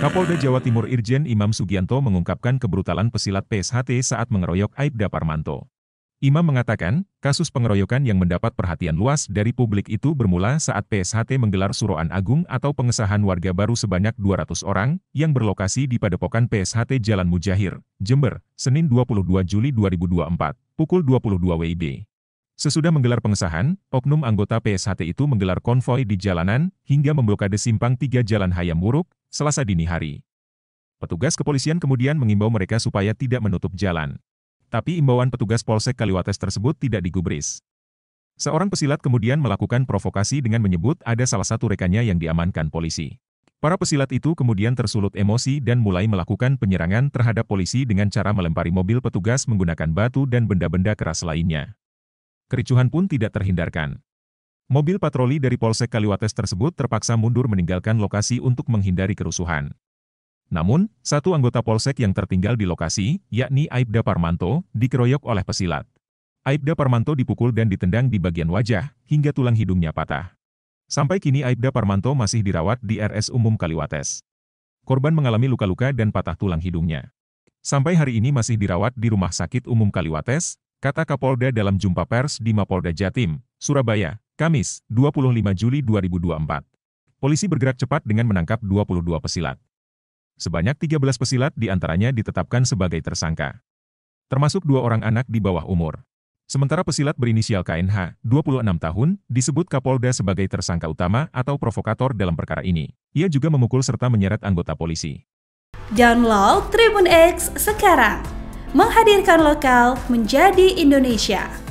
Kapolda Jawa Timur Irjen Imam Sugianto mengungkapkan kebrutalan pesilat PSHT saat mengeroyok Aibda Parmanto. Imam mengatakan, kasus pengeroyokan yang mendapat perhatian luas dari publik itu bermula saat PSHT menggelar Suroan Agung atau pengesahan warga baru sebanyak 200 orang, yang berlokasi di Padepokan PSHT Jalan Mujahir, Jember, Senin 22 Juli 2024, pukul 22 WIB. Sesudah menggelar pengesahan, oknum anggota PSHT itu menggelar konvoi di jalanan, hingga memblokade simpang tiga Jalan Hayam Wuruk, Selasa dini hari. Petugas kepolisian kemudian mengimbau mereka supaya tidak menutup jalan. Tapi imbauan petugas Polsek Kaliwates tersebut tidak digubris. Seorang pesilat kemudian melakukan provokasi dengan menyebut ada salah satu rekannya yang diamankan polisi. Para pesilat itu kemudian tersulut emosi dan mulai melakukan penyerangan terhadap polisi dengan cara melempari mobil petugas menggunakan batu dan benda-benda keras lainnya. Kericuhan pun tidak terhindarkan. Mobil patroli dari Polsek Kaliwates tersebut terpaksa mundur meninggalkan lokasi untuk menghindari kerusuhan. Namun, satu anggota Polsek yang tertinggal di lokasi, yakni Aibda Parmanto, dikeroyok oleh pesilat. Aibda Parmanto dipukul dan ditendang di bagian wajah, hingga tulang hidungnya patah. Sampai kini Aibda Parmanto masih dirawat di RS Umum Kaliwates. Korban mengalami luka-luka dan patah tulang hidungnya. Sampai hari ini masih dirawat di Rumah Sakit Umum Kaliwates, kata Kapolda dalam jumpa pers di Mapolda Jatim, Surabaya, Kamis, 25 Juli 2024. Polisi bergerak cepat dengan menangkap 22 pesilat. Sebanyak 13 pesilat diantaranya ditetapkan sebagai tersangka. Termasuk dua orang anak di bawah umur. Sementara pesilat berinisial KNH, 26 tahun, disebut Kapolda sebagai tersangka utama atau provokator dalam perkara ini. Ia juga memukul serta menyeret anggota polisi. Download Tribun X sekarang. Menghadirkan lokal menjadi Indonesia.